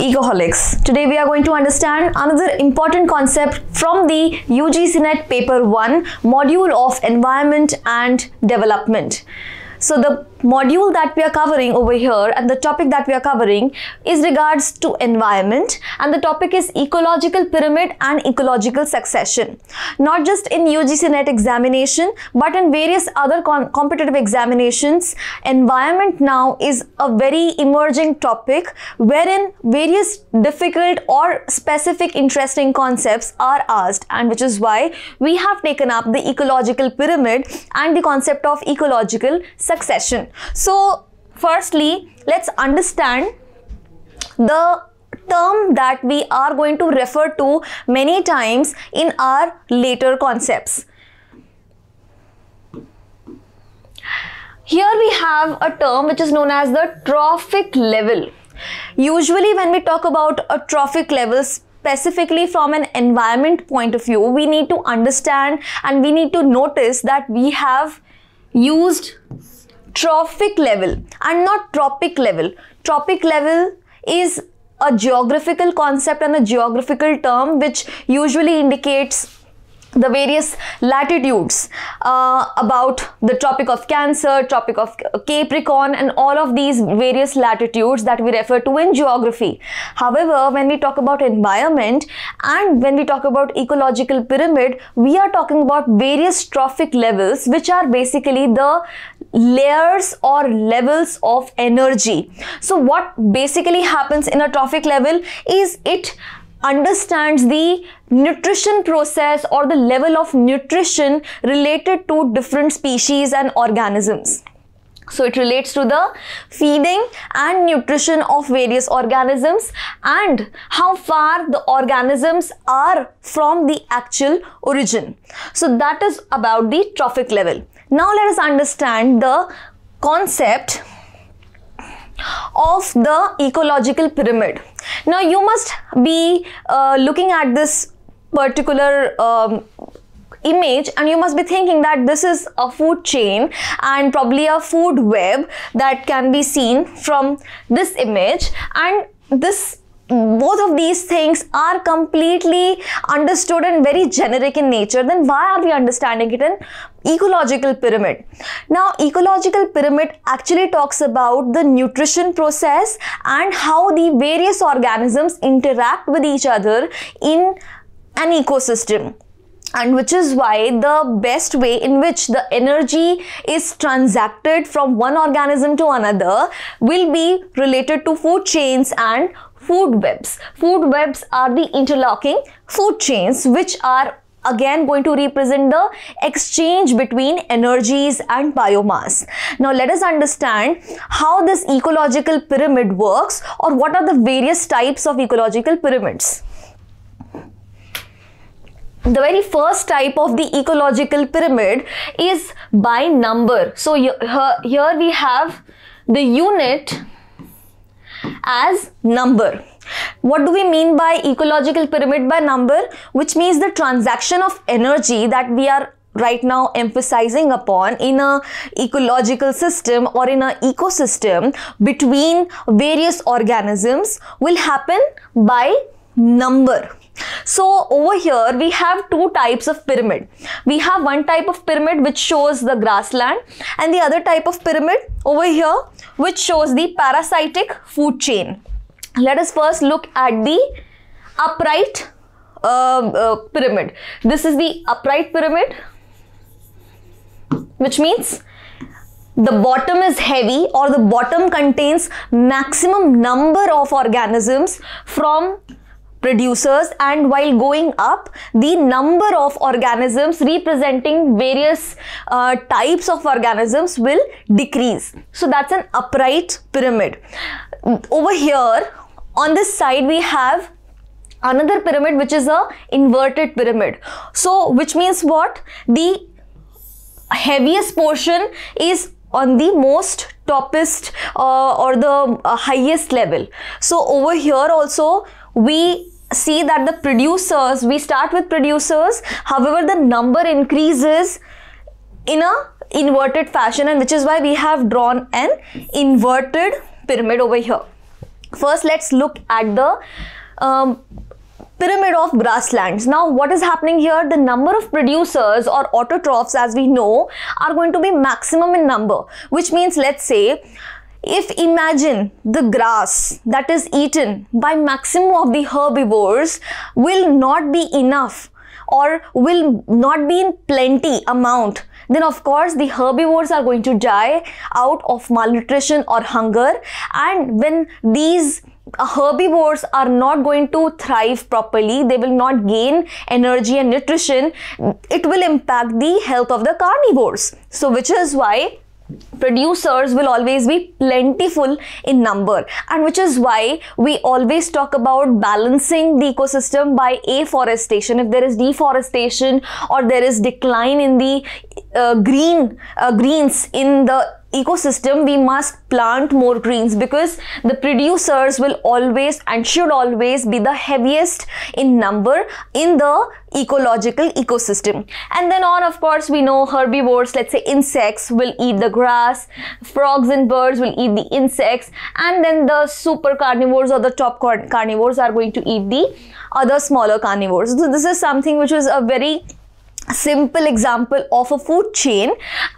Egoholics. Today we are going to understand another important concept from the UGC Net Paper 1 module of Environment and Development. So the module that we are covering over here and the topic that we are covering is regards to environment and the topic is ecological pyramid and ecological succession not just in UGC net examination but in various other competitive examinations environment now is a very emerging topic wherein various difficult or specific interesting concepts are asked and which is why we have taken up the ecological pyramid and the concept of ecological succession so, firstly, let's understand the term that we are going to refer to many times in our later concepts. Here we have a term which is known as the trophic level. Usually when we talk about a trophic level, specifically from an environment point of view, we need to understand and we need to notice that we have used trophic level and not tropic level. Tropic level is a geographical concept and a geographical term which usually indicates the various latitudes uh, about the Tropic of Cancer, Tropic of Capricorn and all of these various latitudes that we refer to in geography. However, when we talk about environment and when we talk about ecological pyramid, we are talking about various trophic levels which are basically the layers or levels of energy. So what basically happens in a trophic level is it understands the nutrition process or the level of nutrition related to different species and organisms. So it relates to the feeding and nutrition of various organisms and how far the organisms are from the actual origin. So that is about the trophic level. Now let us understand the concept of the ecological pyramid. Now you must be uh, looking at this particular um, image and you must be thinking that this is a food chain and probably a food web that can be seen from this image and this both of these things are completely understood and very generic in nature then why are we understanding it in ecological pyramid. Now ecological pyramid actually talks about the nutrition process and how the various organisms interact with each other in an ecosystem and which is why the best way in which the energy is transacted from one organism to another will be related to food chains and food webs. Food webs are the interlocking food chains which are again going to represent the exchange between energies and biomass. Now let us understand how this ecological pyramid works or what are the various types of ecological pyramids. The very first type of the ecological pyramid is by number. So here we have the unit as number. What do we mean by ecological pyramid by number? Which means the transaction of energy that we are right now emphasizing upon in a ecological system or in an ecosystem between various organisms will happen by number. So over here we have two types of pyramid. We have one type of pyramid which shows the grassland and the other type of pyramid over here which shows the parasitic food chain let us first look at the upright uh, uh, pyramid. This is the upright pyramid, which means the bottom is heavy or the bottom contains maximum number of organisms from producers and while going up the number of organisms representing various uh, types of organisms will decrease so that's an upright pyramid over here on this side we have another pyramid which is a inverted pyramid so which means what the heaviest portion is on the most topest uh, or the uh, highest level so over here also we see that the producers we start with producers however the number increases in a inverted fashion and which is why we have drawn an inverted pyramid over here. First, let's look at the um, pyramid of grasslands. Now, what is happening here? The number of producers or autotrophs, as we know, are going to be maximum in number, which means, let's say, if imagine the grass that is eaten by maximum of the herbivores will not be enough or will not be in plenty amount then of course the herbivores are going to die out of malnutrition or hunger and when these uh, herbivores are not going to thrive properly they will not gain energy and nutrition it will impact the health of the carnivores so which is why producers will always be plentiful in number and which is why we always talk about balancing the ecosystem by afforestation if there is deforestation or there is decline in the uh, green uh, greens in the ecosystem we must plant more greens because the producers will always and should always be the heaviest in number in the ecological ecosystem and then on of course we know herbivores let's say insects will eat the grass frogs and birds will eat the insects and then the super carnivores or the top carnivores are going to eat the other smaller carnivores so this is something which is a very a simple example of a food chain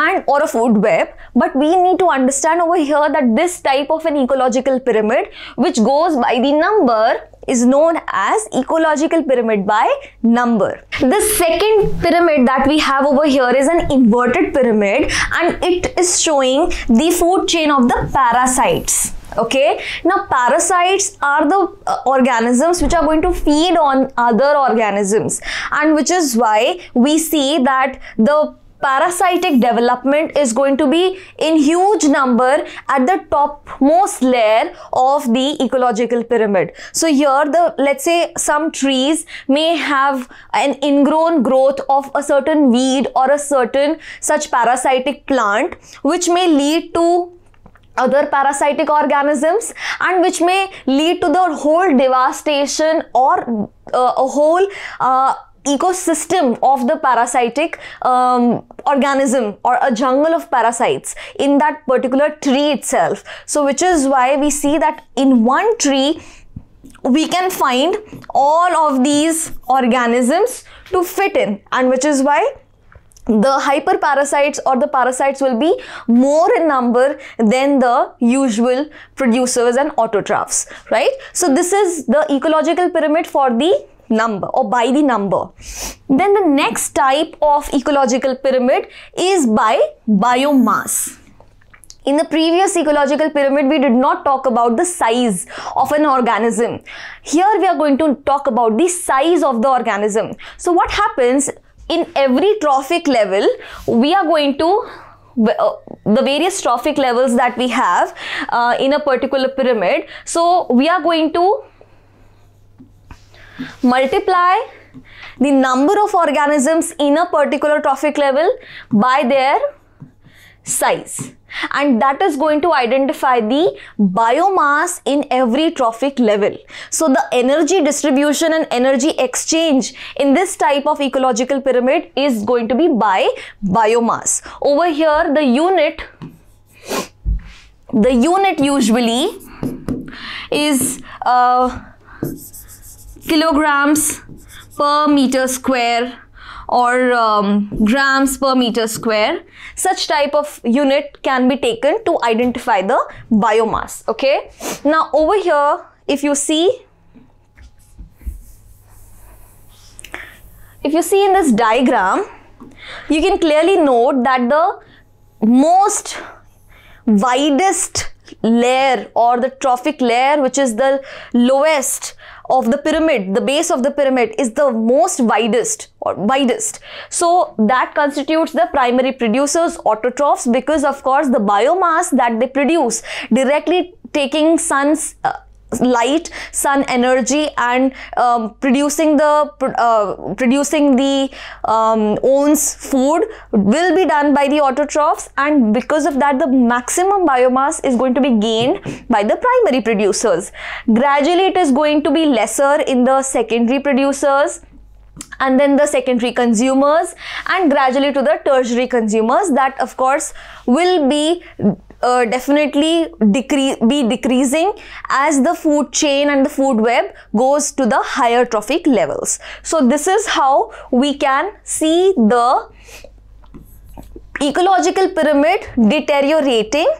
and or a food web but we need to understand over here that this type of an ecological pyramid which goes by the number is known as ecological pyramid by number. The second pyramid that we have over here is an inverted pyramid and it is showing the food chain of the parasites okay now parasites are the uh, organisms which are going to feed on other organisms and which is why we see that the parasitic development is going to be in huge number at the topmost layer of the ecological pyramid. So here the let's say some trees may have an ingrown growth of a certain weed or a certain such parasitic plant which may lead to other parasitic organisms and which may lead to the whole devastation or uh, a whole uh, ecosystem of the parasitic um, organism or a jungle of parasites in that particular tree itself. So which is why we see that in one tree we can find all of these organisms to fit in and which is why the hyperparasites or the parasites will be more in number than the usual producers and autotrophs, right? So this is the ecological pyramid for the number or by the number. Then the next type of ecological pyramid is by biomass. In the previous ecological pyramid, we did not talk about the size of an organism. Here we are going to talk about the size of the organism. So what happens in every trophic level we are going to uh, the various trophic levels that we have uh, in a particular pyramid so we are going to multiply the number of organisms in a particular trophic level by their size and that is going to identify the biomass in every trophic level. So the energy distribution and energy exchange in this type of ecological pyramid is going to be by biomass. Over here the unit the unit usually is uh, kilograms per meter square or um, grams per meter square. Such type of unit can be taken to identify the biomass. Okay. Now over here, if you see, if you see in this diagram, you can clearly note that the most widest layer or the trophic layer which is the lowest of the pyramid, the base of the pyramid is the most widest or widest. So that constitutes the primary producers, autotrophs, because of course the biomass that they produce directly taking sun's uh, light sun energy and um, producing the uh, producing the um, owns food will be done by the autotrophs and because of that the maximum biomass is going to be gained by the primary producers gradually it is going to be lesser in the secondary producers and then the secondary consumers and gradually to the tertiary consumers that of course will be uh, definitely decrease, be decreasing as the food chain and the food web goes to the higher trophic levels. So this is how we can see the ecological pyramid deteriorating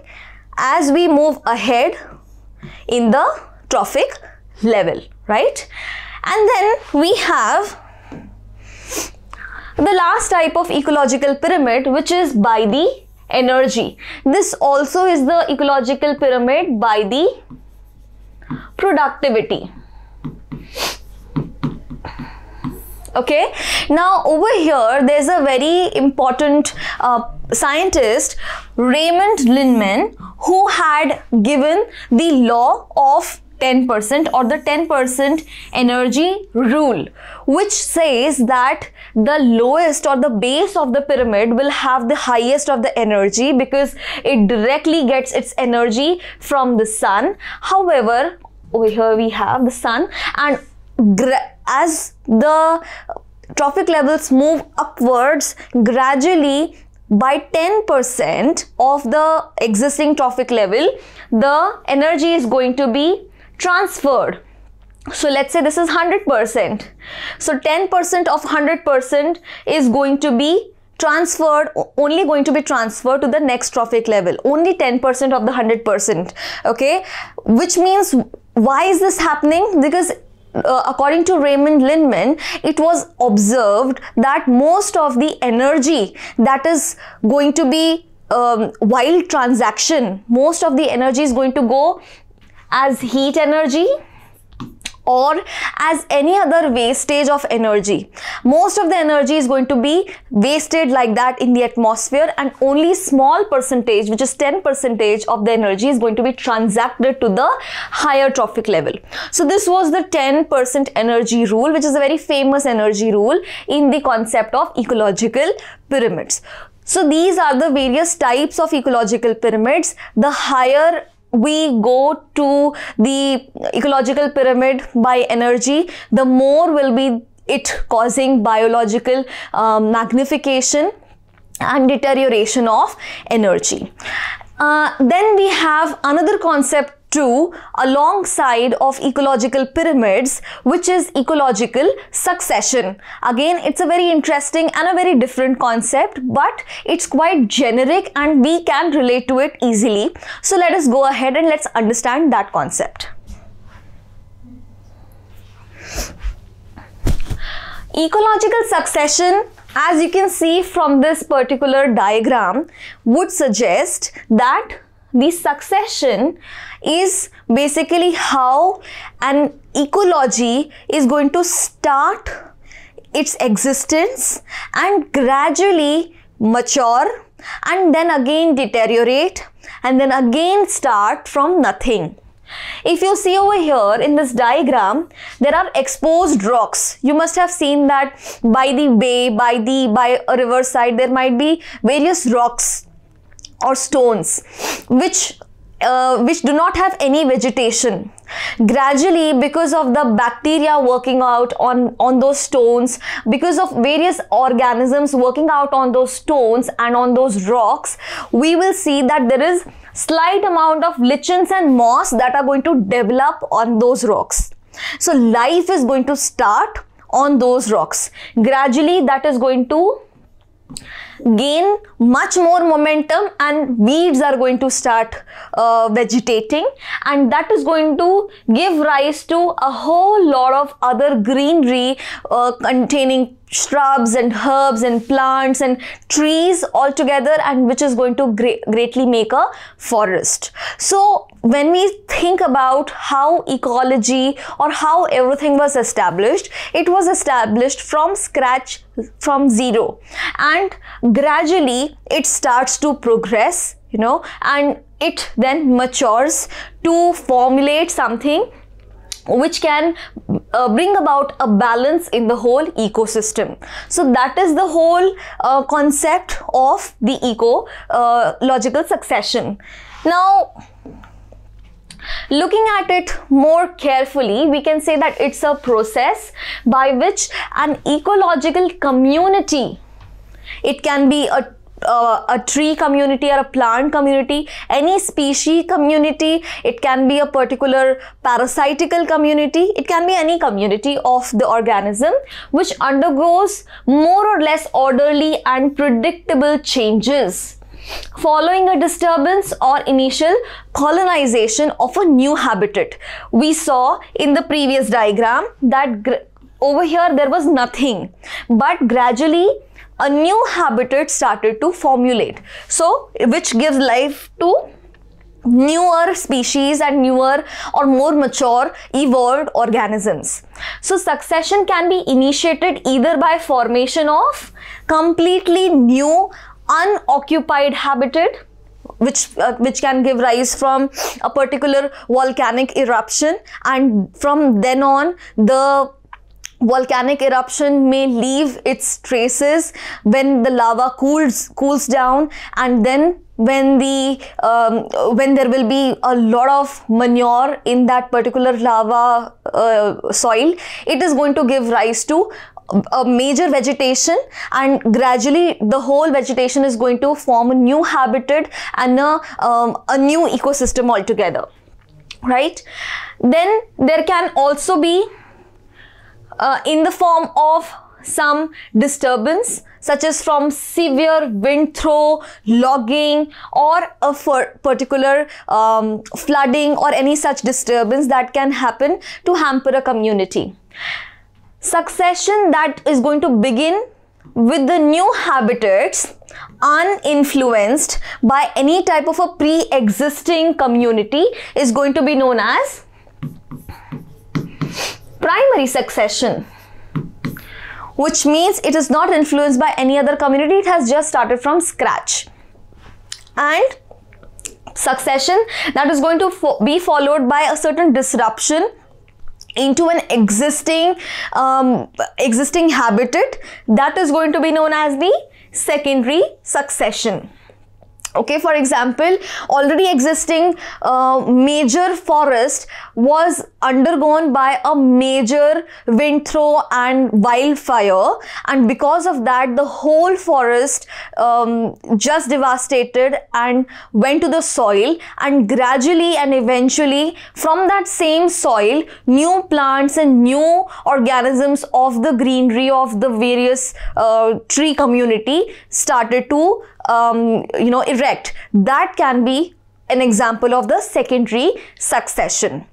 as we move ahead in the trophic level, right? And then we have the last type of ecological pyramid which is by the energy. This also is the ecological pyramid by the productivity. Okay, now over here there's a very important uh, scientist Raymond Linman who had given the law of 10% or the 10% energy rule, which says that the lowest or the base of the pyramid will have the highest of the energy because it directly gets its energy from the sun. However, over here we have the sun and as the trophic levels move upwards gradually by 10% of the existing trophic level the energy is going to be transferred. So let's say this is 100%. So 10% of 100% is going to be transferred only going to be transferred to the next trophic level only 10% of the 100% okay which means why is this happening because uh, according to Raymond Lindman, it was observed that most of the energy that is going to be um, wild transaction, most of the energy is going to go as heat energy or as any other wastage of energy. Most of the energy is going to be wasted like that in the atmosphere and only small percentage which is 10 percentage of the energy is going to be transacted to the higher trophic level. So this was the 10% energy rule which is a very famous energy rule in the concept of ecological pyramids. So these are the various types of ecological pyramids. The higher we go to the ecological pyramid by energy, the more will be it causing biological um, magnification and deterioration of energy. Uh, then we have another concept 2 alongside of ecological pyramids which is ecological succession. Again it's a very interesting and a very different concept but it's quite generic and we can relate to it easily. So let us go ahead and let's understand that concept. Ecological succession as you can see from this particular diagram would suggest that the succession is basically how an ecology is going to start its existence and gradually mature and then again deteriorate and then again start from nothing. If you see over here in this diagram, there are exposed rocks. You must have seen that by the bay, by the by a riverside, there might be various rocks or stones which uh, which do not have any vegetation gradually because of the bacteria working out on on those stones because of various organisms working out on those stones and on those rocks we will see that there is slight amount of lichens and moss that are going to develop on those rocks so life is going to start on those rocks gradually that is going to gain much more momentum and weeds are going to start uh, vegetating and that is going to give rise to a whole lot of other greenery uh, containing shrubs and herbs and plants and trees all together and which is going to greatly make a forest. So when we think about how ecology or how everything was established, it was established from scratch from zero and gradually it starts to progress you know and it then matures to formulate something which can uh, bring about a balance in the whole ecosystem. So that is the whole uh, concept of the ecological uh, succession. Now, Looking at it more carefully, we can say that it's a process by which an ecological community, it can be a uh, a tree community or a plant community, any species community, it can be a particular parasitical community, it can be any community of the organism which undergoes more or less orderly and predictable changes following a disturbance or initial colonization of a new habitat. We saw in the previous diagram that over here there was nothing but gradually a new habitat started to formulate. So, which gives life to newer species and newer or more mature evolved organisms. So succession can be initiated either by formation of completely new unoccupied habitat which uh, which can give rise from a particular volcanic eruption and from then on the volcanic eruption may leave its traces when the lava cools cools down and then when the um, when there will be a lot of manure in that particular lava uh, soil it is going to give rise to a major vegetation and gradually the whole vegetation is going to form a new habitat and a, um, a new ecosystem altogether right then there can also be uh, in the form of some disturbance such as from severe wind throw, logging or a particular um, flooding or any such disturbance that can happen to hamper a community. Succession that is going to begin with the new habitats uninfluenced by any type of a pre-existing community is going to be known as primary succession which means it is not influenced by any other community it has just started from scratch and succession that is going to fo be followed by a certain disruption into an existing um, existing habitat that is going to be known as the secondary succession okay for example already existing uh, major forest was undergone by a major wind throw and wildfire and because of that the whole forest um, just devastated and went to the soil and gradually and eventually from that same soil new plants and new organisms of the greenery of the various uh, tree community started to um, you know, erect. That can be an example of the secondary succession.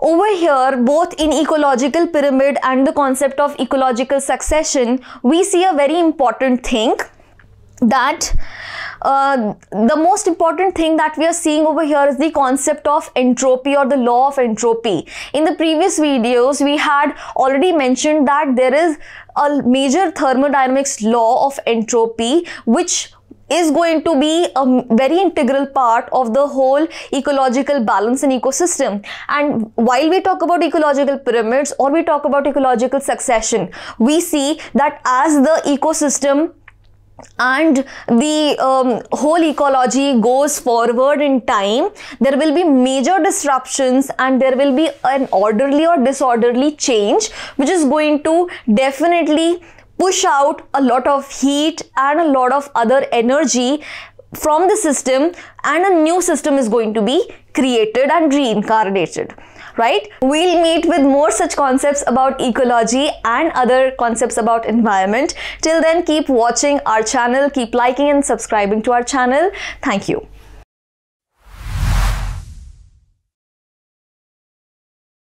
Over here, both in ecological pyramid and the concept of ecological succession, we see a very important thing that uh, the most important thing that we are seeing over here is the concept of entropy or the law of entropy. In the previous videos, we had already mentioned that there is a major thermodynamics law of entropy which is going to be a very integral part of the whole ecological balance and ecosystem. And while we talk about ecological pyramids or we talk about ecological succession, we see that as the ecosystem and the um, whole ecology goes forward in time, there will be major disruptions and there will be an orderly or disorderly change, which is going to definitely push out a lot of heat and a lot of other energy from the system and a new system is going to be created and reincarnated right we'll meet with more such concepts about ecology and other concepts about environment till then keep watching our channel keep liking and subscribing to our channel thank you